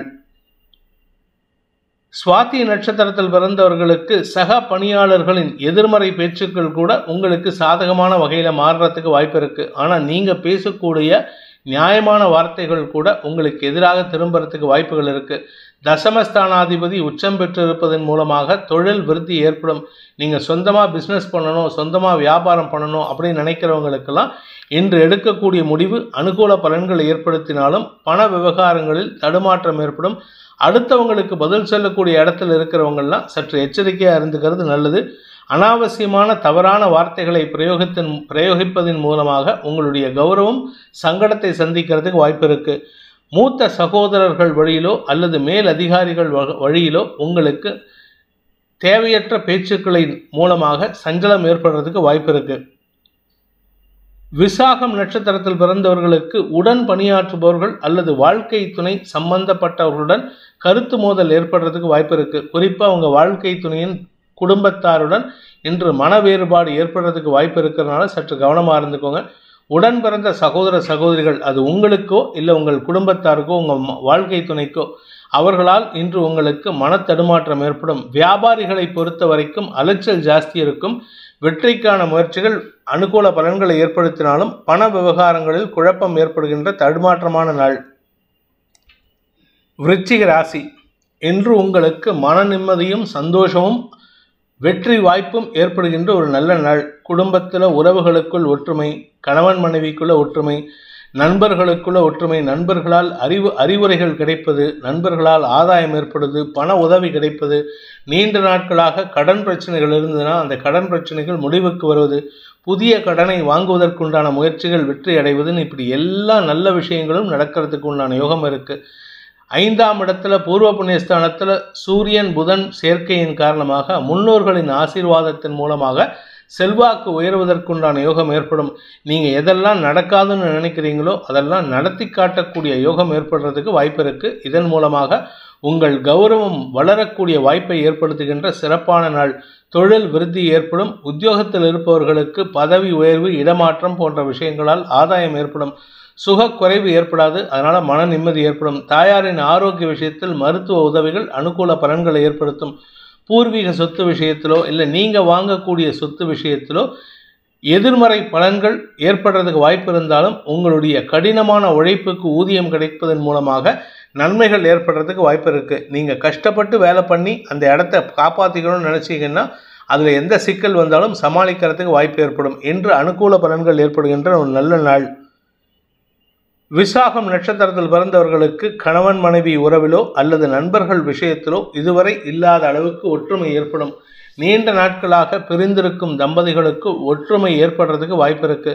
சுவாதி நட்சத்திரத்தில் பிறந்தவர்களுக்கு சக பணியாளர்களின் எதிர்மறை பேச்சுக்கள் கூட உங்களுக்கு சாதகமான வகையில் மாறுறதுக்கு வாய்ப்பு இருக்குது ஆனால் நீங்கள் பேசக்கூடிய நியாயமான வார்த்தைகள் கூட உங்களுக்கு எதிராக திரும்புறதுக்கு வாய்ப்புகள் இருக்குது தசமஸ்தானாதிபதி உச்சம் பெற்றிருப்பதன் மூலமாக தொழில் விருத்தி ஏற்படும் நீங்கள் சொந்தமாக பிஸ்னஸ் பண்ணணும் சொந்தமாக வியாபாரம் பண்ணணும் அப்படின்னு நினைக்கிறவங்களுக்கெல்லாம் இன்று எடுக்கக்கூடிய முடிவு அனுகூல பலன்களை ஏற்படுத்தினாலும் பண விவகாரங்களில் தடுமாற்றம் ஏற்படும் அடுத்தவங்களுக்கு பதில் சொல்லக்கூடிய இடத்துல இருக்கிறவங்கெல்லாம் சற்று எச்சரிக்கையாக இருந்துக்கிறது நல்லது அனாவசியமான தவறான வார்த்தைகளை பிரயோகத்தின் பிரயோகிப்பதன் மூலமாக உங்களுடைய கௌரவம் சங்கடத்தை சந்திக்கிறதுக்கு வாய்ப்பு இருக்குது மூத்த சகோதரர்கள் வழியிலோ அல்லது மேல் அதிகாரிகள் வழியிலோ உங்களுக்கு தேவையற்ற பேச்சுக்களின் மூலமாக சஞ்சலம் ஏற்படுறதுக்கு வாய்ப்பு இருக்குது விசாகம் நட்சத்திரத்தில் பிறந்தவர்களுக்கு உடன் பணியாற்றுபவர்கள் அல்லது வாழ்க்கை துணை சம்பந்தப்பட்டவர்களுடன் கருத்து மோதல் ஏற்படுறதுக்கு வாய்ப்பு இருக்குது குறிப்பாக உங்கள் வாழ்க்கை துணையின் குடும்பத்தாருடன் இன்று மன வேறுபாடு ஏற்படுறதுக்கு வாய்ப்பு இருக்கிறதுனால சற்று கவனமாக இருந்துக்கோங்க உடன் பிறந்த சகோதர சகோதரிகள் அது உங்களுக்கோ இல்லை உங்கள் குடும்பத்தாருக்கோ உங்கள் வாழ்க்கை துணைக்கோ அவர்களால் இன்று உங்களுக்கு மனத்தடுமாற்றம் ஏற்படும் வியாபாரிகளை பொறுத்த வரைக்கும் அலைச்சல் ஜாஸ்தி இருக்கும் வெற்றிக்கான முயற்சிகள் அனுகூல பலன்களை ஏற்படுத்தினாலும் பண விவகாரங்களில் குழப்பம் ஏற்படுகின்ற தடுமாற்றமான நாள் விருச்சிக ராசி இன்று உங்களுக்கு மன நிம்மதியும் சந்தோஷமும் வெற்றி வாய்ப்பும் ஏற்படுகின்ற ஒரு நல்ல நாள் குடும்பத்தில் உறவுகளுக்குள் ஒற்றுமை கணவன் மனைவிக்குள்ள ஒற்றுமை நண்பர்களுக்குள்ள ஒற்றுமை நண்பர்களால் அறிவு அறிவுரைகள் கிடைப்பது நண்பர்களால் ஆதாயம் ஏற்படுது பண உதவி கிடைப்பது நீண்ட நாட்களாக கடன் பிரச்சனைகள் இருந்ததுனால் அந்த கடன் பிரச்சனைகள் முடிவுக்கு வருவது புதிய கடனை வாங்குவதற்குண்டான முயற்சிகள் வெற்றி அடைவதுன்னு இப்படி எல்லா நல்ல விஷயங்களும் நடக்கிறதுக்கு உண்டான யோகம் இருக்குது ஐந்தாம் இடத்துல பூர்வ புண்ணியஸ்தானத்தில் சூரியன் புதன் சேர்க்கையின் காரணமாக முன்னோர்களின் ஆசீர்வாதத்தின் மூலமாக செல்வாக்கு உயர்வதற்குண்டான யோகம் ஏற்படும் நீங்கள் எதெல்லாம் நடக்காதுன்னு நினைக்கிறீங்களோ அதெல்லாம் நடத்தி காட்டக்கூடிய யோகம் ஏற்படுறதுக்கு வாய்ப்பு இருக்குது இதன் மூலமாக உங்கள் கௌரவம் வளரக்கூடிய வாய்ப்பை ஏற்படுத்துகின்ற சிறப்பான நாள் தொழில் விருத்தி ஏற்படும் உத்தியோகத்தில் இருப்பவர்களுக்கு பதவி உயர்வு இடமாற்றம் போன்ற விஷயங்களால் ஆதாயம் ஏற்படும் சுக குறைவு ஏற்படாது அதனால் மன நிம்மதி ஏற்படும் தாயாரின் ஆரோக்கிய விஷயத்தில் மருத்துவ உதவிகள் அனுகூல பலன்களை ஏற்படுத்தும் பூர்வீக சொத்து விஷயத்திலோ இல்லை நீங்கள் வாங்கக்கூடிய சொத்து விஷயத்திலோ எதிர்மறை பலன்கள் ஏற்படுறதுக்கு வாய்ப்பு இருந்தாலும் உங்களுடைய கடினமான உழைப்புக்கு ஊதியம் கிடைப்பதன் மூலமாக நன்மைகள் ஏற்படுறதுக்கு வாய்ப்பு இருக்குது நீங்கள் கஷ்டப்பட்டு வேலை பண்ணி அந்த இடத்த காப்பாற்றிக்கணும்னு நினச்சிங்கன்னா அதில் எந்த சிக்கல் வந்தாலும் சமாளிக்கிறதுக்கு வாய்ப்பு ஏற்படும் என்று அனுகூல பலன்கள் ஏற்படுகின்ற ஒரு நல்ல நாள் விசாகம் நட்சத்திரத்தில் பிறந்தவர்களுக்கு கணவன் மனைவி உறவிலோ அல்லது நண்பர்கள் விஷயத்திலோ இதுவரை இல்லாத அளவுக்கு ஒற்றுமை ஏற்படும் நீண்ட நாட்களாக பிரிந்திருக்கும் தம்பதிகளுக்கு ஒற்றுமை ஏற்படுறதுக்கு வாய்ப்பு இருக்கு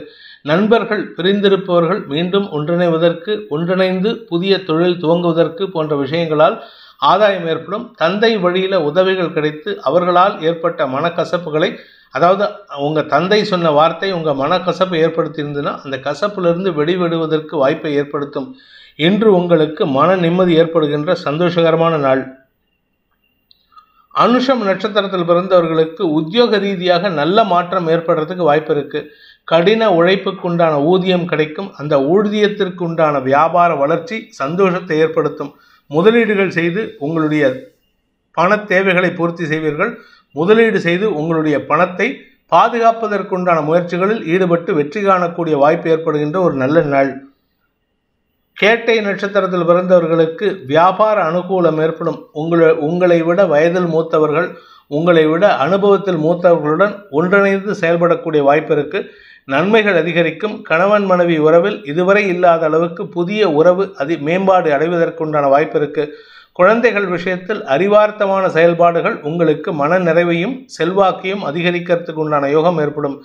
நண்பர்கள் பிரிந்திருப்பவர்கள் மீண்டும் ஒன்றிணைவதற்கு ஒன்றிணைந்து புதிய தொழில் துவங்குவதற்கு போன்ற விஷயங்களால் ஆதாயம் ஏற்படும் தந்தை வழியில் உதவிகள் கிடைத்து அவர்களால் ஏற்பட்ட மனக்கசப்புகளை அதாவது உங்கள் தந்தை சொன்ன வார்த்தை உங்கள் மனக்கசப்பை ஏற்படுத்தியிருந்ததுன்னா அந்த கசப்பிலிருந்து வெடிவிடுவதற்கு வாய்ப்பை ஏற்படுத்தும் இன்று உங்களுக்கு மன நிம்மதி ஏற்படுகின்ற சந்தோஷகரமான நாள் அனுஷம் நட்சத்திரத்தில் பிறந்தவர்களுக்கு உத்தியோக ரீதியாக நல்ல மாற்றம் ஏற்படுறதுக்கு வாய்ப்பு இருக்குது கடின உழைப்புக்குண்டான ஊதியம் கிடைக்கும் அந்த ஊதியத்திற்குண்டான வியாபார வளர்ச்சி சந்தோஷத்தை ஏற்படுத்தும் முதலீடுகள் செய்து உங்களுடைய பண தேவைகளை பூர்த்தி செய்வீர்கள் முதலீடு செய்து உங்களுடைய பணத்தை பாதுகாப்பதற்குண்டான முயற்சிகளில் ஈடுபட்டு வெற்றி காணக்கூடிய வாய்ப்பு ஏற்படுகின்ற ஒரு நல்ல நாள் கேட்டை நட்சத்திரத்தில் பிறந்தவர்களுக்கு வியாபார அனுகூலம் ஏற்படும் உங்களை உங்களை விட வயதில் மூத்தவர்கள் உங்களை விட அனுபவத்தில் மூத்தவர்களுடன் ஒன்றிணைந்து செயல்படக்கூடிய வாய்ப்பிற்கு நன்மைகள் அதிகரிக்கும் கணவன் மனைவி உறவில் இதுவரை இல்லாத அளவுக்கு புதிய உறவு அதி மேம்பாடு அடைவதற்குண்டான வாய்ப்பிற்கு குழந்தைகள் விஷயத்தில் அறிவார்த்தமான செயல்பாடுகள் உங்களுக்கு மன நிறைவையும் செல்வாக்கையும் அதிகரிக்கிறதுக்கு உண்டான யோகம் ஏற்படும்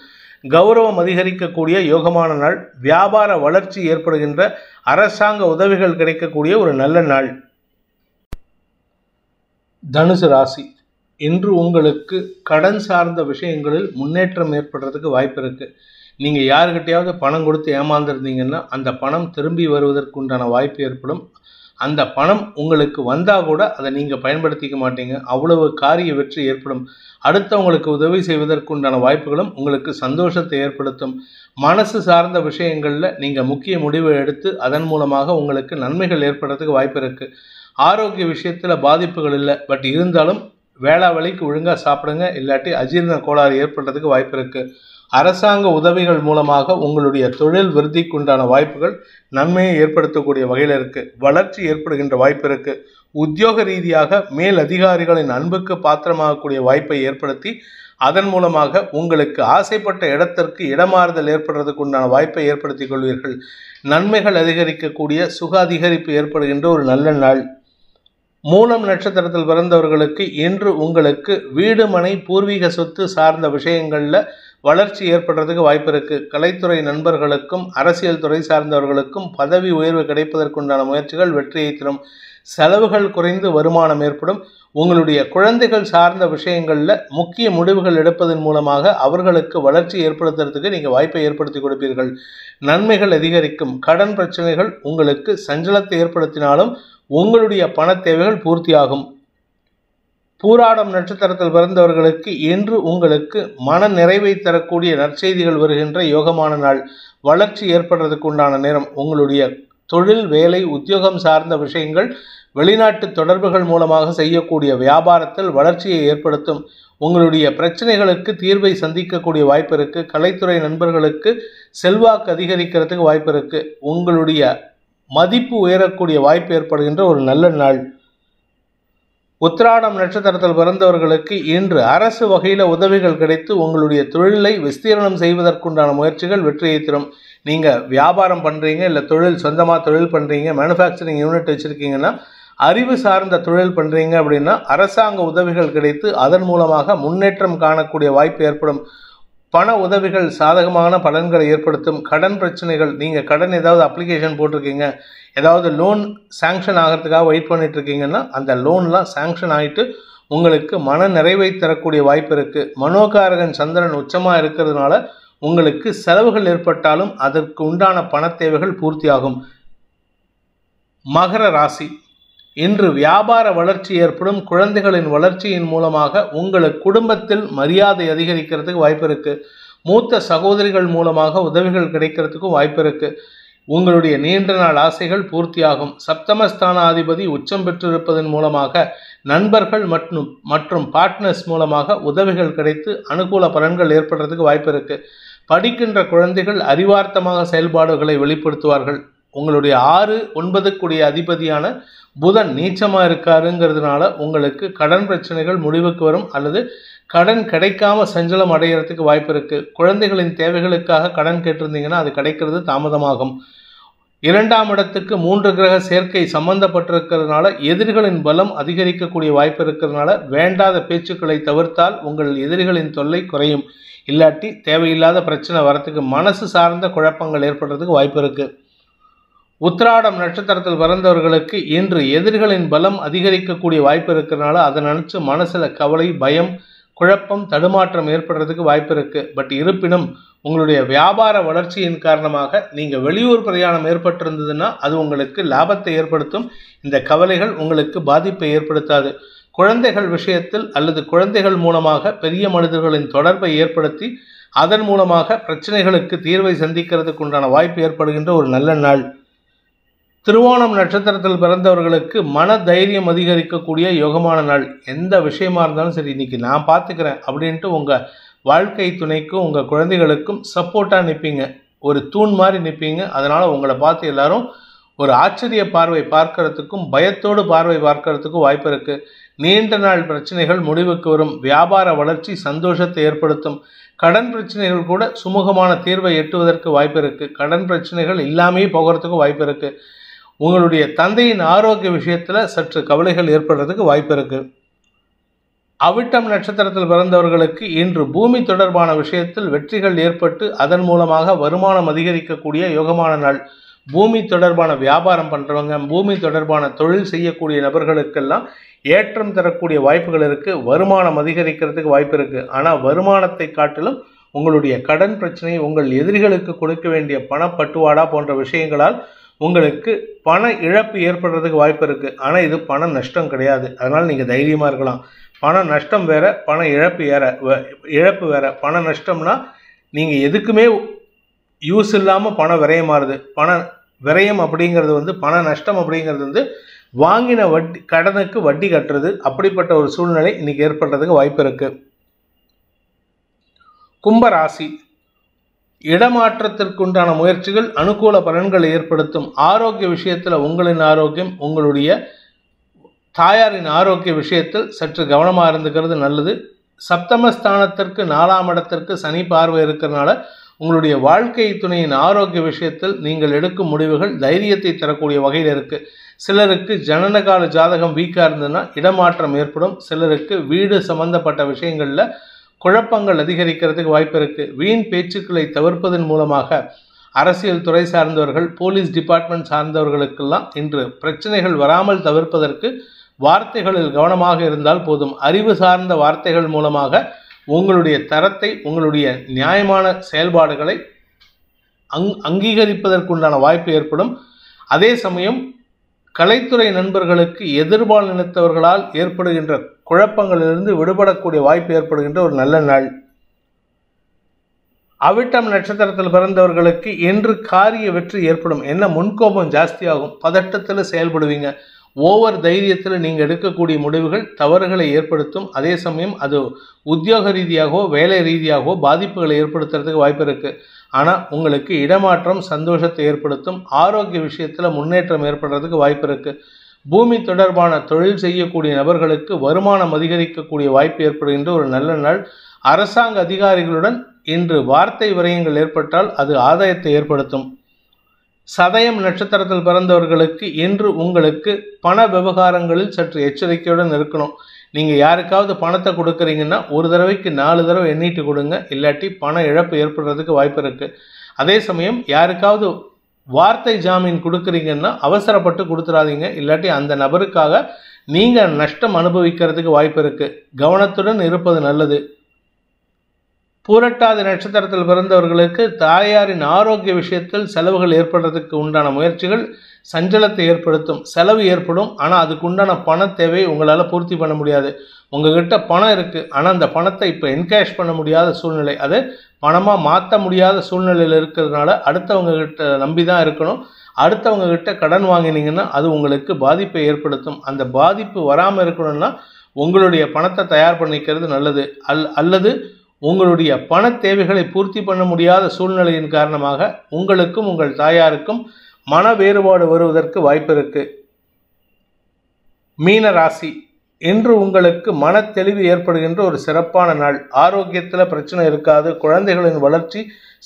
கௌரவம் அதிகரிக்கக்கூடிய யோகமான நாள் வியாபார வளர்ச்சி ஏற்படுகின்ற அரசாங்க உதவிகள் கிடைக்கக்கூடிய ஒரு நல்ல நாள் தனுசு ராசி இன்று உங்களுக்கு கடன் சார்ந்த விஷயங்களில் முன்னேற்றம் ஏற்படுறதுக்கு வாய்ப்பு இருக்குது நீங்கள் யாருக்கிட்டையாவது பணம் கொடுத்து ஏமாந்துருந்தீங்கன்னா அந்த பணம் திரும்பி வருவதற்குண்டான வாய்ப்பு ஏற்படும் அந்த பணம் உங்களுக்கு வந்தால் கூட அதை நீங்கள் பயன்படுத்திக்க மாட்டீங்க அவ்வளவு காரிய வெற்றி ஏற்படும் அடுத்தவங்களுக்கு உதவி செய்வதற்குண்டான வாய்ப்புகளும் உங்களுக்கு சந்தோஷத்தை ஏற்படுத்தும் மனசு சார்ந்த விஷயங்களில் நீங்கள் முக்கிய முடிவு எடுத்து அதன் மூலமாக உங்களுக்கு நன்மைகள் ஏற்படுறதுக்கு வாய்ப்பு இருக்குது ஆரோக்கிய விஷயத்தில் பாதிப்புகள் இல்லை பட் இருந்தாலும் வேளா வழிக்கு ஒழுங்காக சாப்பிடுங்க இல்லாட்டி அஜீரண கோளாறு ஏற்படுறதுக்கு வாய்ப்பு இருக்குது அரசாங்க உதவிகள் மூலமாக உங்களுடைய தொழில் விருத்திக்குண்டான வாய்ப்புகள் நன்மையை ஏற்படுத்தக்கூடிய வகையில் இருக்குது வளர்ச்சி ஏற்படுகின்ற வாய்ப்பு இருக்கு உத்தியோக ரீதியாக மேல் அதிகாரிகளின் அன்புக்கு பாத்திரமாகக்கூடிய வாய்ப்பை ஏற்படுத்தி அதன் மூலமாக உங்களுக்கு ஆசைப்பட்ட இடத்திற்கு இடமாறுதல் ஏற்படுறதுக்கு உண்டான வாய்ப்பை ஏற்படுத்திக் கொள்வீர்கள் நன்மைகள் அதிகரிக்கக்கூடிய சுக அதிகரிப்பு ஏற்படுகின்ற ஒரு நல்ல நாள் மூலம் நட்சத்திரத்தில் பிறந்தவர்களுக்கு இன்று உங்களுக்கு வீடு மனை பூர்வீக சொத்து சார்ந்த விஷயங்களில் வளர்ச்சி ஏற்படுறதுக்கு வாய்ப்பு இருக்குது கலைத்துறை நண்பர்களுக்கும் அரசியல் துறை சார்ந்தவர்களுக்கும் பதவி உயர்வு கிடைப்பதற்குண்டான முயற்சிகள் வெற்றியை தரும் செலவுகள் குறைந்து வருமானம் ஏற்படும் உங்களுடைய குழந்தைகள் சார்ந்த விஷயங்களில் முக்கிய முடிவுகள் எடுப்பதன் மூலமாக அவர்களுக்கு வளர்ச்சி ஏற்படுத்துறதுக்கு நீங்கள் வாய்ப்பை ஏற்படுத்தி கொடுப்பீர்கள் நன்மைகள் அதிகரிக்கும் கடன் பிரச்சனைகள் உங்களுக்கு சஞ்சலத்தை ஏற்படுத்தினாலும் உங்களுடைய பண தேவைகள் பூர்த்தியாகும் பூராடம் நட்சத்திரத்தில் பிறந்தவர்களுக்கு இன்று உங்களுக்கு மன நிறைவை தரக்கூடிய நற்செய்திகள் வருகின்ற யோகமான நாள் வளர்ச்சி ஏற்படுறதுக்கு உண்டான நேரம் உங்களுடைய தொழில் வேலை உத்தியோகம் சார்ந்த விஷயங்கள் வெளிநாட்டு தொடர்புகள் மூலமாக செய்யக்கூடிய வியாபாரத்தில் வளர்ச்சியை ஏற்படுத்தும் உங்களுடைய பிரச்சனைகளுக்கு தீர்வை சந்திக்கக்கூடிய வாய்ப்பு இருக்குது கலைத்துறை நண்பர்களுக்கு செல்வாக்கு அதிகரிக்கிறதுக்கு வாய்ப்பு இருக்குது உங்களுடைய மதிப்பு உயரக்கூடிய வாய்ப்பு ஏற்படுகின்ற ஒரு நல்ல நாள் உத்திராடம் நட்சத்திரத்தில் பிறந்தவர்களுக்கு இன்று அரசு வகையில் உதவிகள் கிடைத்து உங்களுடைய தொழிலை விஸ்தீரணம் செய்வதற்குண்டான முயற்சிகள் வெற்றியை தரும் நீங்கள் வியாபாரம் பண்ணுறீங்க இல்லை தொழில் சொந்தமாக தொழில் பண்ணுறீங்க மேனுஃபேக்சரிங் யூனிட் வச்சுருக்கீங்கன்னா அறிவு சார்ந்த தொழில் பண்ணுறீங்க அப்படின்னா அரசாங்க உதவிகள் கிடைத்து அதன் மூலமாக முன்னேற்றம் காணக்கூடிய வாய்ப்பு ஏற்படும் பண உதவிகள் சாதகமான பலன்களை ஏற்படுத்தும் கடன் பிரச்சனைகள் நீங்கள் கடன் ஏதாவது அப்ளிகேஷன் போட்டிருக்கீங்க ஏதாவது லோன் சேங்ஷன் ஆகிறதுக்காக வெயிட் பண்ணிட்டுருக்கீங்கன்னா அந்த லோன்லாம் சேங்ஷன் ஆகிட்டு உங்களுக்கு மன நிறைவை தரக்கூடிய வாய்ப்பு இருக்குது மனோகாரகன் சந்திரன் உச்சமாக இருக்கிறதுனால உங்களுக்கு செலவுகள் ஏற்பட்டாலும் அதற்கு உண்டான பண தேவைகள் பூர்த்தியாகும் மகர ராசி இன்று வியாபார வளர்ச்சி ஏற்படும் குழந்தைகளின் வளர்ச்சியின் மூலமாக உங்கள் குடும்பத்தில் மரியாதை அதிகரிக்கிறதுக்கு வாய்ப்பு இருக்குது மூத்த சகோதரிகள் மூலமாக உதவிகள் கிடைக்கிறதுக்கும் வாய்ப்பு இருக்குது உங்களுடைய நீண்ட நாள் ஆசைகள் பூர்த்தியாகும் சப்தமஸ்தானாதிபதி உச்சம் பெற்றிருப்பதன் மூலமாக நண்பர்கள் மற்றும் மற்றும் பார்ட்னர்ஸ் மூலமாக உதவிகள் கிடைத்து அனுகூல பலன்கள் ஏற்படுறதுக்கு வாய்ப்பு இருக்குது படிக்கின்ற குழந்தைகள் அறிவார்த்தமாக செயல்பாடுகளை வெளிப்படுத்துவார்கள் உங்களுடைய ஆறு ஒன்பதுக்குடைய அதிபதியான புதன் நீச்சமாக இருக்காருங்கிறதுனால உங்களுக்கு கடன் பிரச்சனைகள் முடிவுக்கு வரும் அல்லது கடன் கிடைக்காம சஞ்சலம் அடைகிறதுக்கு வாய்ப்பு இருக்குது குழந்தைகளின் தேவைகளுக்காக கடன் கேட்டிருந்தீங்கன்னா அது கிடைக்கிறது தாமதமாகும் இரண்டாம் இடத்துக்கு மூன்று கிரக சேர்க்கை சம்பந்தப்பட்டிருக்கிறதுனால எதிரிகளின் பலம் அதிகரிக்கக்கூடிய வாய்ப்பு இருக்கிறதுனால வேண்டாத பேச்சுக்களை தவிர்த்தால் உங்கள் எதிரிகளின் தொல்லை குறையும் இல்லாட்டி தேவையில்லாத பிரச்சனை வரத்துக்கு மனசு சார்ந்த குழப்பங்கள் ஏற்படுறதுக்கு வாய்ப்பு இருக்குது உத்திராடம் நட்சத்திரத்தில் பிறந்தவர்களுக்கு இன்று எதிர்களின் பலம் அதிகரிக்கக்கூடிய வாய்ப்பு இருக்கிறனால அதை நினச்சி மனசில் கவலை பயம் குழப்பம் தடுமாற்றம் ஏற்படுறதுக்கு வாய்ப்பு இருக்குது பட் இருப்பினும் உங்களுடைய வியாபார வளர்ச்சியின் காரணமாக நீங்கள் வெளியூர் பிரயாணம் ஏற்பட்டிருந்ததுன்னா அது உங்களுக்கு லாபத்தை ஏற்படுத்தும் இந்த கவலைகள் உங்களுக்கு பாதிப்பை ஏற்படுத்தாது குழந்தைகள் விஷயத்தில் அல்லது குழந்தைகள் மூலமாக பெரிய மனிதர்களின் தொடர்பை ஏற்படுத்தி அதன் மூலமாக பிரச்சனைகளுக்கு தீர்வை சந்திக்கிறதுக்கு உண்டான வாய்ப்பு ஏற்படுகின்ற ஒரு நல்ல நாள் திருவோணம் நட்சத்திரத்தில் பிறந்தவர்களுக்கு மன தைரியம் அதிகரிக்கக்கூடிய யோகமான நாள் எந்த விஷயமா இருந்தாலும் சரி இன்னைக்கு நான் பார்த்துக்கிறேன் அப்படின்ட்டு உங்கள் வாழ்க்கை துணைக்கும் உங்கள் குழந்தைகளுக்கும் சப்போர்ட்டாக நிற்பீங்க ஒரு தூண் மாதிரி நிற்பீங்க அதனால் உங்களை பார்த்து எல்லாரும் ஒரு ஆச்சரிய பார்வை பார்க்கறதுக்கும் பயத்தோடு பார்வை பார்க்கறதுக்கும் வாய்ப்பு இருக்குது நீண்ட நாள் பிரச்சனைகள் முடிவுக்கு வரும் வியாபார வளர்ச்சி சந்தோஷத்தை ஏற்படுத்தும் கடன் பிரச்சனைகள் கூட சுமூகமான தீர்வை எட்டுவதற்கு வாய்ப்பு இருக்குது கடன் பிரச்சனைகள் இல்லாமையே போகிறதுக்கும் வாய்ப்பு இருக்குது உங்களுடைய தந்தையின் ஆரோக்கிய விஷயத்தில் சற்று கவலைகள் ஏற்படுறதுக்கு வாய்ப்பு இருக்குது அவிட்டம் நட்சத்திரத்தில் பிறந்தவர்களுக்கு இன்று பூமி தொடர்பான விஷயத்தில் வெற்றிகள் ஏற்பட்டு அதன் மூலமாக வருமானம் அதிகரிக்கக்கூடிய யோகமான நாள் பூமி தொடர்பான வியாபாரம் பண்ணுறவங்க பூமி தொடர்பான தொழில் செய்யக்கூடிய நபர்களுக்கெல்லாம் ஏற்றம் தரக்கூடிய வாய்ப்புகள் இருக்குது வருமானம் அதிகரிக்கிறதுக்கு வாய்ப்பு இருக்குது ஆனால் வருமானத்தை காட்டிலும் உங்களுடைய கடன் பிரச்சனை உங்கள் எதிரிகளுக்கு கொடுக்க வேண்டிய பணப்பட்டுவாடா போன்ற விஷயங்களால் உங்களுக்கு பண இழப்பு ஏற்படுறதுக்கு வாய்ப்பு இருக்குது ஆனால் இது பண நஷ்டம் கிடையாது அதனால் நீங்கள் தைரியமாக இருக்கலாம் பண நஷ்டம் வேறு பண இழப்பு ஏற இழப்பு வேறு பண நஷ்டம்னா நீங்கள் எதுக்குமே யூஸ் இல்லாமல் பண விரயமாறுது பண விரயம் அப்படிங்கிறது வந்து பண நஷ்டம் அப்படிங்கிறது வந்து வாங்கின வட்டி கடனுக்கு வட்டி கட்டுறது அப்படிப்பட்ட ஒரு சூழ்நிலை இன்றைக்கி ஏற்படுறதுக்கு வாய்ப்பு இருக்குது கும்பராசி இடமாற்றத்திற்குண்டான முயற்சிகள் அனுகூல பலன்களை ஏற்படுத்தும் ஆரோக்கிய விஷயத்தில் உங்களின் ஆரோக்கியம் உங்களுடைய தாயாரின் ஆரோக்கிய விஷயத்தில் சற்று கவனமாக இருந்துக்கிறது நல்லது சப்தமஸ்தானத்திற்கு நாலாம் இடத்திற்கு சனி பார்வை இருக்கிறதுனால உங்களுடைய வாழ்க்கை துணையின் ஆரோக்கிய விஷயத்தில் நீங்கள் எடுக்கும் முடிவுகள் தைரியத்தை தரக்கூடிய வகையில் இருக்குது சிலருக்கு ஜனனகால ஜாதகம் வீக்காக இருந்ததுன்னா இடமாற்றம் ஏற்படும் சிலருக்கு வீடு சம்பந்தப்பட்ட விஷயங்களில் குழப்பங்கள் அதிகரிக்கிறதுக்கு வாய்ப்பு இருக்கு வீண் பேச்சுக்களை தவிர்ப்பதன் மூலமாக அரசியல் துறை சார்ந்தவர்கள் போலீஸ் டிபார்ட்மெண்ட் சார்ந்தவர்களுக்கெல்லாம் இன்று பிரச்சனைகள் வராமல் தவிர்ப்பதற்கு வார்த்தைகளில் கவனமாக இருந்தால் போதும் அறிவு சார்ந்த வார்த்தைகள் மூலமாக உங்களுடைய தரத்தை உங்களுடைய நியாயமான செயல்பாடுகளை அங் அங்கீகரிப்பதற்குண்டான வாய்ப்பு ஏற்படும் அதே சமயம் கலைத்துறை நண்பர்களுக்கு எதிர்பால் நினைத்தவர்களால் ஏற்படுகின்ற குழப்பங்களிலிருந்து விடுபடக்கூடிய வாய்ப்பு ஏற்படுகின்ற ஒரு நல்ல நாள் அவிட்டம் நட்சத்திரத்தில் பிறந்தவர்களுக்கு என்று காரிய வெற்றி ஏற்படும் என்ன முன்கோபம் ஜாஸ்தியாகும் பதட்டத்தில் செயல்படுவீங்க ஓவர் தைரியத்தில் நீங்கள் எடுக்கக்கூடிய முடிவுகள் தவறுகளை ஏற்படுத்தும் அதே சமயம் அது உத்தியோக ரீதியாகவோ வேலை ரீதியாகவோ பாதிப்புகளை ஏற்படுத்துறதுக்கு வாய்ப்பு இருக்குது ஆனால் உங்களுக்கு இடமாற்றம் சந்தோஷத்தை ஏற்படுத்தும் ஆரோக்கிய விஷயத்தில் முன்னேற்றம் ஏற்படுறதுக்கு வாய்ப்பு இருக்குது பூமி தொடர்பான தொழில் செய்யக்கூடிய நபர்களுக்கு வருமானம் அதிகரிக்கக்கூடிய வாய்ப்பு ஏற்படுகின்ற ஒரு நல்ல நாள் அரசாங்க அதிகாரிகளுடன் இன்று வார்த்தை விரயங்கள் ஏற்பட்டால் அது ஆதாயத்தை ஏற்படுத்தும் சதயம் நட்சத்திரத்தில் பிறந்தவர்களுக்கு இன்று உங்களுக்கு பண விவகாரங்களில் சற்று எச்சரிக்கையுடன் இருக்கணும் நீங்கள் யாருக்காவது பணத்தை கொடுக்குறீங்கன்னா ஒரு தடவைக்கு நாலு தடவை எண்ணிட்டு கொடுங்க இல்லாட்டி பண இழப்பு ஏற்படுறதுக்கு வாய்ப்பு இருக்குது அதே சமயம் யாருக்காவது வார்த்தை ஜாமீன் கொடுக்குறீங்கன்னா அவசரப்பட்டு கொடுத்துடாதீங்க இல்லாட்டி அந்த நபருக்காக நீங்கள் நஷ்டம் அனுபவிக்கிறதுக்கு வாய்ப்பு இருக்குது கவனத்துடன் இருப்பது நல்லது பூரட்டாதி நட்சத்திரத்தில் பிறந்தவர்களுக்கு தாயாரின் ஆரோக்கிய விஷயத்தில் செலவுகள் ஏற்படுறதுக்கு உண்டான முயற்சிகள் சஞ்சலத்தை ஏற்படுத்தும் செலவு ஏற்படும் ஆனால் அதுக்கு உண்டான பண தேவை உங்களால் பூர்த்தி பண்ண முடியாது உங்ககிட்ட பணம் இருக்குது ஆனால் அந்த பணத்தை இப்போ என்கேஷ் பண்ண முடியாத சூழ்நிலை அது பணமாக மாற்ற முடியாத சூழ்நிலையில் இருக்கிறதுனால அடுத்தவங்கக்கிட்ட நம்பி தான் இருக்கணும் அடுத்தவங்கக்கிட்ட கடன் வாங்கினீங்கன்னா அது உங்களுக்கு பாதிப்பை ஏற்படுத்தும் அந்த பாதிப்பு வராமல் இருக்கணும்னா உங்களுடைய பணத்தை தயார் பண்ணிக்கிறது நல்லது அல் அல்லது உங்களுடைய பண தேவைகளை பூர்த்தி பண்ண முடியாத சூழ்நிலையின் காரணமாக உங்களுக்கும் உங்கள் தாயாருக்கும் மன வேறுபாடு வருவதற்கு வாய்ப்பு இருக்குது மீன ராசி இன்று உங்களுக்கு மன தெளிவு ஏற்படுகின்ற ஒரு சிறப்பான நாள் ஆரோக்கியத்தில் பிரச்சனை இருக்காது குழந்தைகளின் வளர்ச்சி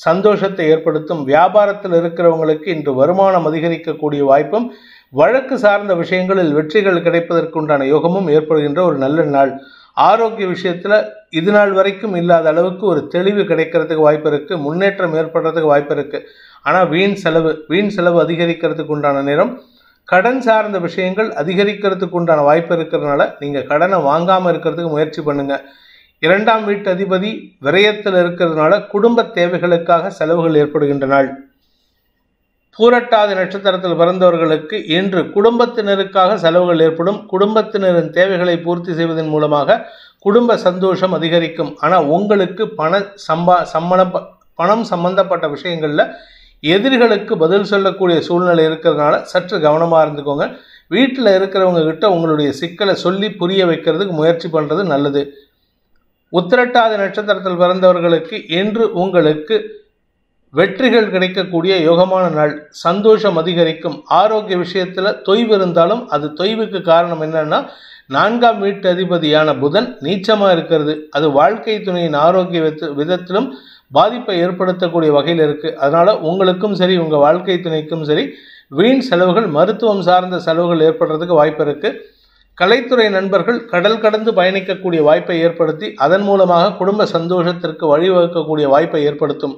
சந்தோஷத்தை ஏற்படுத்தும் வியாபாரத்தில் இருக்கிறவங்களுக்கு இன்று வருமானம் அதிகரிக்கக்கூடிய வாய்ப்பும் வழக்கு சார்ந்த விஷயங்களில் வெற்றிகள் கிடைப்பதற்குண்டான யோகமும் ஏற்படுகின்ற ஒரு நல்ல நாள் ஆரோக்கிய விஷயத்தில் இது நாள் வரைக்கும் இல்லாத அளவுக்கு ஒரு தெளிவு கிடைக்கிறதுக்கு வாய்ப்பு இருக்குது முன்னேற்றம் ஏற்படுறதுக்கு வாய்ப்பு இருக்குது ஆனால் வீண் செலவு வீண் செலவு அதிகரிக்கிறதுக்கு உண்டான நேரம் கடன் சார்ந்த விஷயங்கள் அதிகரிக்கிறதுக்கு உண்டான வாய்ப்பு இருக்கிறதுனால நீங்கள் கடனை வாங்காமல் இருக்கிறதுக்கு முயற்சி பண்ணுங்கள் இரண்டாம் வீட்டு அதிபதி விரயத்தில் இருக்கிறதுனால குடும்ப தேவைகளுக்காக செலவுகள் ஏற்படுகின்ற நாள் பூரட்டாதி நட்சத்திரத்தில் பிறந்தவர்களுக்கு இன்று குடும்பத்தினருக்காக செலவுகள் ஏற்படும் குடும்பத்தினரின் தேவைகளை பூர்த்தி செய்வதன் மூலமாக குடும்ப சந்தோஷம் அதிகரிக்கும் ஆனால் உங்களுக்கு பண சம்பா சம்மண பணம் சம்பந்தப்பட்ட விஷயங்களில் எதிரிகளுக்கு பதில் சொல்லக்கூடிய சூழ்நிலை இருக்கிறதுனால சற்று கவனமாக இருந்துக்கோங்க வீட்டில் இருக்கிறவங்க கிட்ட உங்களுடைய சிக்கலை சொல்லி புரிய வைக்கிறதுக்கு முயற்சி பண்ணுறது நல்லது உத்திரட்டாத நட்சத்திரத்தில் பிறந்தவர்களுக்கு என்று உங்களுக்கு வெற்றிகள் கிடைக்கக்கூடிய யோகமான நாள் சந்தோஷம் அதிகரிக்கும் ஆரோக்கிய விஷயத்தில் தொய்வு இருந்தாலும் அது தொய்வுக்கு காரணம் என்னன்னா நான்காம் வீட்டு அதிபதியான புதன் நீச்சமாக இருக்கிறது அது வாழ்க்கை துணையின் ஆரோக்கிய விதத்திலும் பாதிப்பை ஏற்படுத்தக்கூடிய வகையில் இருக்குது அதனால் உங்களுக்கும் சரி உங்கள் வாழ்க்கை துணைக்கும் சரி வீண் செலவுகள் மருத்துவம் சார்ந்த செலவுகள் ஏற்படுறதுக்கு வாய்ப்பு இருக்குது கலைத்துறை நண்பர்கள் கடல் கடந்து பயணிக்கக்கூடிய வாய்ப்பை ஏற்படுத்தி அதன் மூலமாக குடும்ப சந்தோஷத்திற்கு வழிவகுக்கக்கூடிய வாய்ப்பை ஏற்படுத்தும்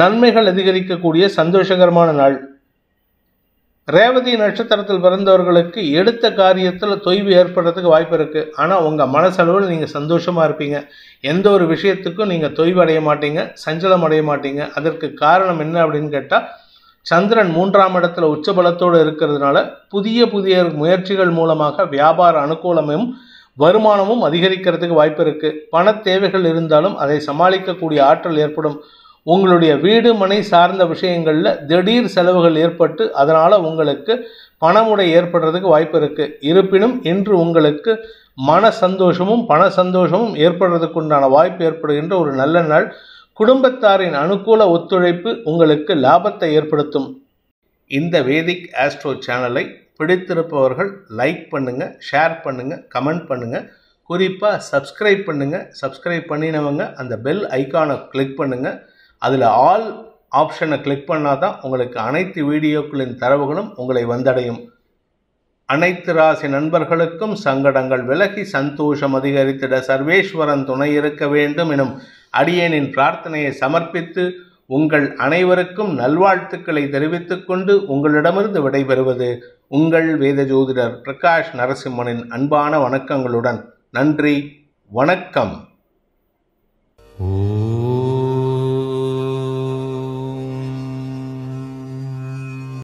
நன்மைகள் அதிகரிக்கக்கூடிய சந்தோஷகரமான நாள் ரேவதி நட்சத்திரத்தில் பிறந்தவர்களுக்கு எடுத்த காரியத்தில் தொய்வு ஏற்படுறதுக்கு வாய்ப்பு இருக்குது ஆனால் உங்கள் மனசளவில் நீங்கள் சந்தோஷமாக இருப்பீங்க எந்த ஒரு விஷயத்துக்கும் நீங்கள் தொய்வு அடைய மாட்டீங்க சஞ்சலம் அடைய மாட்டீங்க அதற்கு காரணம் என்ன அப்படின்னு கேட்டால் சந்திரன் மூன்றாம் இடத்துல உச்சபலத்தோடு இருக்கிறதுனால புதிய புதிய முயற்சிகள் மூலமாக வியாபார அனுகூலமும் வருமானமும் அதிகரிக்கிறதுக்கு வாய்ப்பு இருக்குது பண தேவைகள் இருந்தாலும் அதை சமாளிக்கக்கூடிய ஆற்றல் ஏற்படும் உங்களுடைய வீடு மனை சார்ந்த விஷயங்களில் திடீர் செலவுகள் ஏற்பட்டு அதனால் உங்களுக்கு பணமுடை ஏற்படுறதுக்கு வாய்ப்பு இருக்குது இருப்பினும் இன்று உங்களுக்கு மன சந்தோஷமும் பண சந்தோஷமும் ஏற்படுறதுக்கு உண்டான வாய்ப்பு ஏற்படுகின்ற ஒரு நல்ல நாள் குடும்பத்தாரின் அனுகூல ஒத்துழைப்பு உங்களுக்கு லாபத்தை ஏற்படுத்தும் இந்த வேதிக் ஆஸ்ட்ரோ சேனலை பிடித்திருப்பவர்கள் லைக் பண்ணுங்கள் ஷேர் பண்ணுங்கள் கமெண்ட் பண்ணுங்கள் குறிப்பாக சப்ஸ்கிரைப் பண்ணுங்கள் சப்ஸ்கிரைப் பண்ணினவங்க அந்த பெல் ஐக்கானை கிளிக் பண்ணுங்கள் அதில் ஆல் ஆப்ஷனை கிளிக் பண்ணால் தான் உங்களுக்கு அனைத்து வீடியோக்களின் தரவுகளும் உங்களை வந்தடையும் அனைத்து ராசி நண்பர்களுக்கும் சங்கடங்கள் விலகி சந்தோஷம் அதிகரித்திட சர்வேஸ்வரன் துணை இருக்க வேண்டும் எனும் அடியேனின் பிரார்த்தனையை சமர்ப்பித்து உங்கள் அனைவருக்கும் நல்வாழ்த்துக்களை தெரிவித்துக் கொண்டு உங்களிடமிருந்து விடைபெறுவது உங்கள் வேத ஜோதிடர் பிரகாஷ் நரசிம்மனின் அன்பான வணக்கங்களுடன் நன்றி வணக்கம் ஓ